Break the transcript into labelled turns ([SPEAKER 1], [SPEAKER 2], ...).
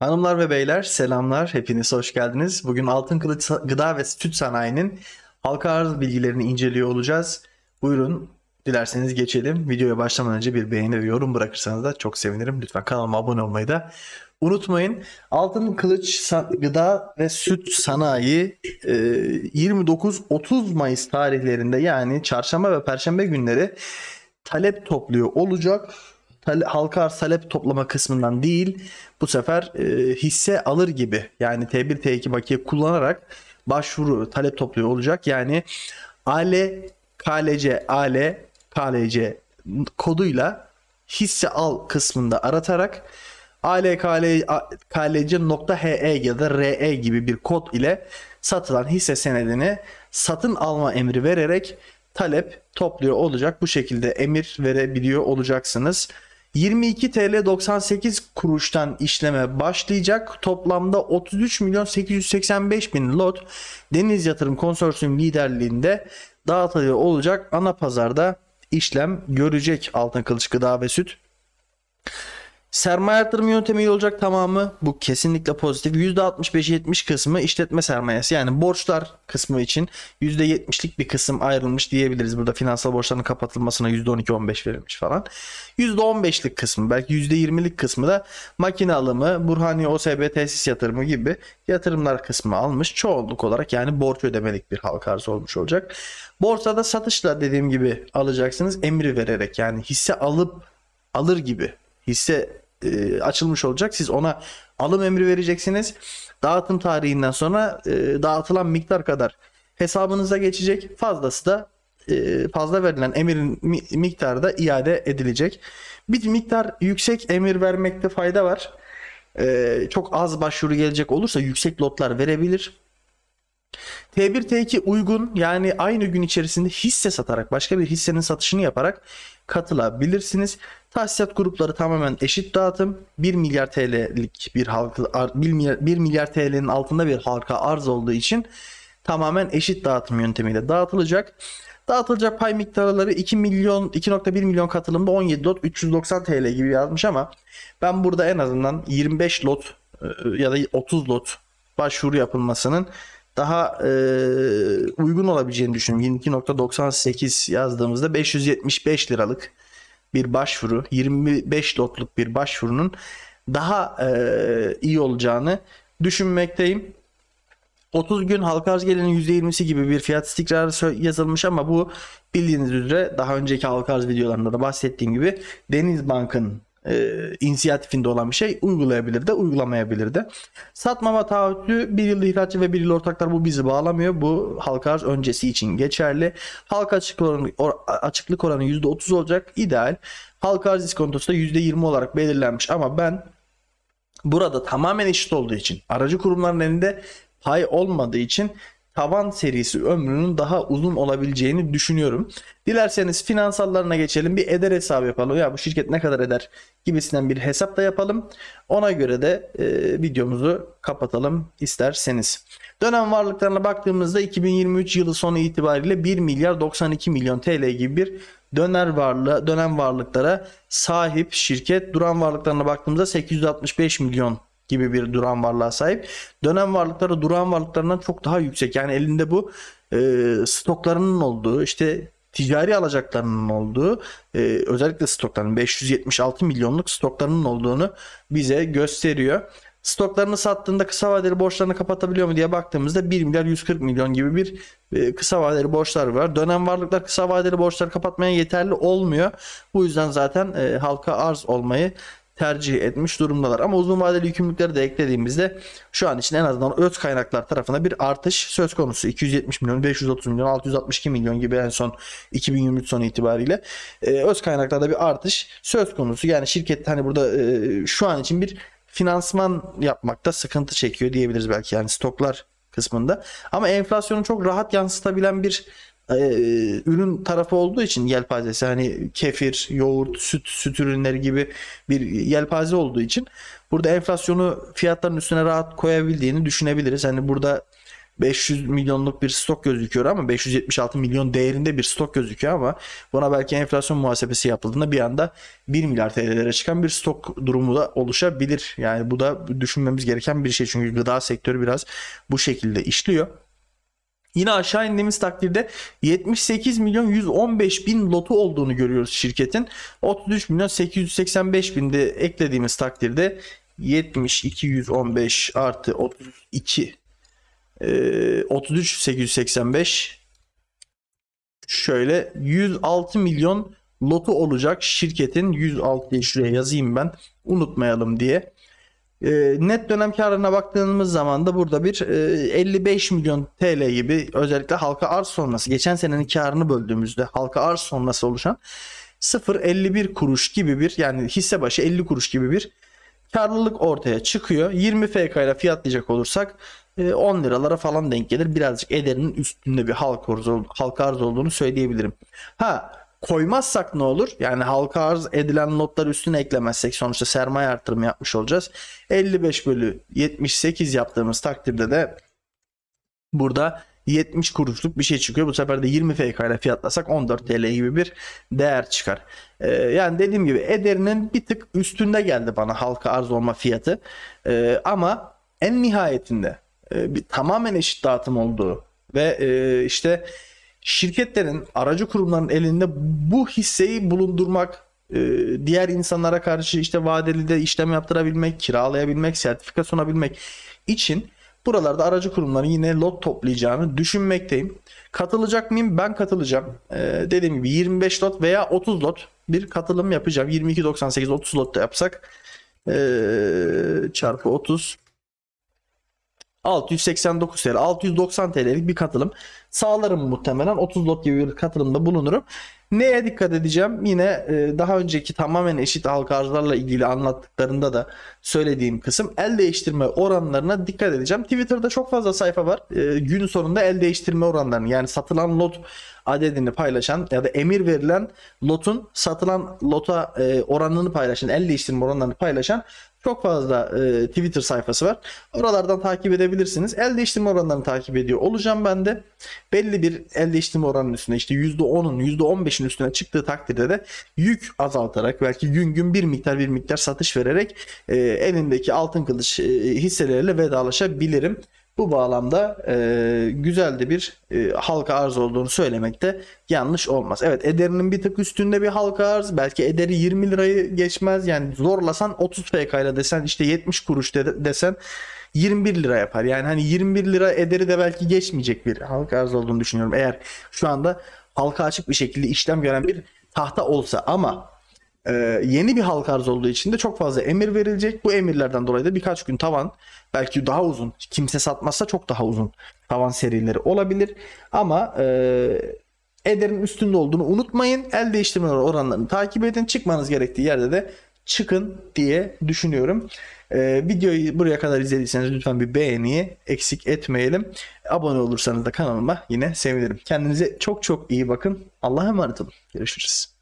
[SPEAKER 1] Hanımlar ve beyler selamlar. Hepiniz hoş geldiniz. Bugün Altın Kılıç Gıda ve Süt Sanayi'nin halka arz bilgilerini inceliyor olacağız. Buyurun dilerseniz geçelim. Videoya başlamadan önce bir beğeni ve yorum bırakırsanız da çok sevinirim. Lütfen kanalıma abone olmayı da unutmayın. Altın Kılıç Gıda ve Süt Sanayi 29-30 e, Mayıs tarihlerinde yani çarşamba ve perşembe günleri talep topluyor olacak halka arz talep toplama kısmından değil bu sefer e, hisse alır gibi yani T1 T2 bakiye kullanarak başvuru talep topluyor olacak. Yani Ale KLC Ale KLC koduyla hisse al kısmında aratarak Ale nokta alklc.he ya da re gibi bir kod ile satılan hisse senedini satın alma emri vererek talep topluyor olacak. Bu şekilde emir verebiliyor olacaksınız. 22 TL 98 kuruştan işleme başlayacak. Toplamda 33 milyon 885 bin lot Deniz Yatırım Konsorsiyum liderliğinde dağıtılıyor olacak. Ana pazarda işlem görecek altın kılıç gıda ve süt. Sermaye artırımı yöntemi olacak tamamı bu kesinlikle pozitif. %65-70 kısmı işletme sermayesi yani borçlar kısmı için %70'lik bir kısım ayrılmış diyebiliriz. Burada finansal borçların kapatılmasına %12-15 verilmiş falan. %15'lik kısmı belki %20'lik kısmı da makine alımı, Burhani OSB tesis yatırımı gibi yatırımlar kısmı almış. Çoğunluk olarak yani borç ödemelik bir halka arz olmuş olacak. Borsada satışla dediğim gibi alacaksınız emri vererek yani hisse alıp alır gibi hisse e, açılmış olacak. Siz ona alım emri vereceksiniz. Dağıtım tarihinden sonra e, dağıtılan miktar kadar hesabınıza geçecek. Fazlası da e, fazla verilen emirin miktarı da iade edilecek. Bir miktar yüksek emir vermekte fayda var. çok az başvuru gelecek olursa yüksek lotlar verebilir. T1 T2 uygun yani aynı gün içerisinde hisse satarak başka bir hissenin satışını yaparak katılabilirsiniz. Tahsisat grupları tamamen eşit dağıtım. 1 milyar TL'lik bir halka 1 milyar, 1 milyar TL'nin altında bir halka arz olduğu için tamamen eşit dağıtım yöntemiyle dağıtılacak. Dağıtılacak pay miktarları 2 milyon 2.1 milyon katılımda 17 lot 390 TL gibi yazmış ama ben burada en azından 25 lot e, ya da 30 lot başvuru yapılmasının daha e, uygun olabileceğini düşünüyorum. 22.98 yazdığımızda 575 liralık bir başvuru, 25 lotluk bir başvurunun daha e, iyi olacağını düşünmekteyim. 30 gün halka arz gelirinin %20'si gibi bir fiyat istikrarı yazılmış ama bu bildiğiniz üzere daha önceki halka arz videolarında da bahsettiğim gibi Deniz Bank'ın e, inisiyatifinde olan bir şey uygulayabilir de uygulamayabilir de. Satmama taahhütlü bir yıl ihracı ve bir yıl ortaklar bu bizi bağlamıyor. Bu halka arz öncesi için geçerli. Halka açıklık oranı, or, açıklık oranı %30 olacak. ideal. Halka arz iskontosu da %20 olarak belirlenmiş ama ben burada tamamen eşit olduğu için aracı kurumların elinde pay olmadığı için taban serisi ömrünün daha uzun olabileceğini düşünüyorum. Dilerseniz finansallarına geçelim. Bir eder hesabı yapalım. Ya bu şirket ne kadar eder gibisinden bir hesap da yapalım. Ona göre de e, videomuzu kapatalım isterseniz. Dönem varlıklarına baktığımızda 2023 yılı sonu itibariyle 1 milyar 92 milyon TL gibi bir döner varlığı, dönem varlıklara sahip şirket. Duran varlıklarına baktığımızda 865 milyon gibi bir duran varlığa sahip. Dönem varlıkları duran varlıklarından çok daha yüksek. Yani elinde bu e, stoklarının olduğu işte ticari alacaklarının olduğu e, özellikle stokların 576 milyonluk stoklarının olduğunu bize gösteriyor. Stoklarını sattığında kısa vadeli borçlarını kapatabiliyor mu diye baktığımızda 1 milyar 140 milyon gibi bir e, kısa vadeli borçlar var. Dönem varlıklar kısa vadeli borçları kapatmaya yeterli olmuyor. Bu yüzden zaten e, halka arz olmayı tercih etmiş durumdalar. Ama uzun vadeli yükümlülükleri de eklediğimizde şu an için en azından öz kaynaklar tarafına bir artış söz konusu. 270 milyon, 530 milyon, 662 milyon gibi en son 2023 sonu itibariyle e, öz kaynaklarda bir artış söz konusu. Yani şirket hani burada e, şu an için bir finansman yapmakta sıkıntı çekiyor diyebiliriz belki yani stoklar kısmında. Ama enflasyonu çok rahat yansıtabilen bir ee, ürün tarafı olduğu için yelpazesi hani kefir, yoğurt, süt, süt ürünleri gibi bir yelpaze olduğu için burada enflasyonu fiyatların üstüne rahat koyabildiğini düşünebiliriz. Hani burada 500 milyonluk bir stok gözüküyor ama 576 milyon değerinde bir stok gözüküyor ama buna belki enflasyon muhasebesi yapıldığında bir anda 1 milyar TL'lere çıkan bir stok durumu da oluşabilir. Yani bu da düşünmemiz gereken bir şey çünkü gıda sektörü biraz bu şekilde işliyor. Yine aşağı indiğimiz takdirde 78 milyon 115 bin lotu olduğunu görüyoruz şirketin. 33 milyon 885 bin de eklediğimiz takdirde 72 115 artı 32 e, 33 885 şöyle 106 milyon lotu olacak şirketin 106'yı şuraya yazayım ben unutmayalım diye. E, net dönem karına baktığımız zaman da burada bir e, 55 milyon TL gibi özellikle halka arz sonrası geçen senenin karını böldüğümüzde halka arz sonrası oluşan 0.51 kuruş gibi bir yani hisse başı 50 kuruş gibi bir karlılık ortaya çıkıyor. 20 FK ile fiyatlayacak olursak 10 e, liralara falan denk gelir. Birazcık ederinin üstünde bir halk arz, arz olduğunu söyleyebilirim. Ha koymazsak ne olur? Yani halka arz edilen notları üstüne eklemezsek sonuçta sermaye artırımı yapmış olacağız. 55 bölü 78 yaptığımız takdirde de burada 70 kuruşluk bir şey çıkıyor. Bu sefer de 20 FK ile fiyatlasak 14 TL gibi bir değer çıkar. Ee, yani dediğim gibi ederinin bir tık üstünde geldi bana halka arz olma fiyatı. Ee, ama en nihayetinde e, bir, tamamen eşit dağıtım olduğu ve e, işte şirketlerin, aracı kurumların elinde bu hisseyi bulundurmak, e, diğer insanlara karşı işte vadeli de işlem yaptırabilmek, kiralayabilmek, sertifika sunabilmek için buralarda aracı kurumların yine lot toplayacağını düşünmekteyim. Katılacak mıyım? Ben katılacağım. E, dediğim gibi 25 lot veya 30 lot bir katılım yapacağım. 22.98 30 lot da yapsak e, çarpı 30 689 TL 690 TL'lik bir katılım sağlarım muhtemelen 30 lot gibi bir katılımda bulunurum. Neye dikkat edeceğim? Yine e, daha önceki tamamen eşit halka arzlarla ilgili anlattıklarında da söylediğim kısım el değiştirme oranlarına dikkat edeceğim. Twitter'da çok fazla sayfa var. E, gün sonunda el değiştirme oranlarını yani satılan lot adedini paylaşan ya da emir verilen lotun satılan lota e, oranını paylaşan, el değiştirme oranlarını paylaşan çok fazla e, Twitter sayfası var. Oralardan takip edebilirsiniz. El değiştirme oranlarını takip ediyor olacağım ben de. Belli bir el değiştirme oranının üstüne işte %10'un %15'in üstüne çıktığı takdirde de yük azaltarak belki gün gün bir miktar bir miktar satış vererek e, elindeki altın kılıç e, hisseleriyle vedalaşabilirim. Bu bağlamda e, güzel de bir e, halka arz olduğunu söylemek de yanlış olmaz. Evet ederinin bir tık üstünde bir halka arz. Belki ederi 20 lirayı geçmez. Yani zorlasan 30 FK ile desen işte 70 kuruş de, desen 21 lira yapar. Yani hani 21 lira ederi de belki geçmeyecek bir halka arz olduğunu düşünüyorum. Eğer şu anda halka açık bir şekilde işlem gören bir tahta olsa ama ee, yeni bir halk arz olduğu için de çok fazla emir verilecek. Bu emirlerden dolayı da birkaç gün tavan belki daha uzun kimse satmazsa çok daha uzun tavan serileri olabilir. Ama e, ederin üstünde olduğunu unutmayın. El değiştirme oranlarını takip edin. Çıkmanız gerektiği yerde de çıkın diye düşünüyorum. Ee, videoyu buraya kadar izlediyseniz lütfen bir beğeniyi eksik etmeyelim. Abone olursanız da kanalıma yine sevinirim. Kendinize çok çok iyi bakın. Allah'a emanet olun. Görüşürüz.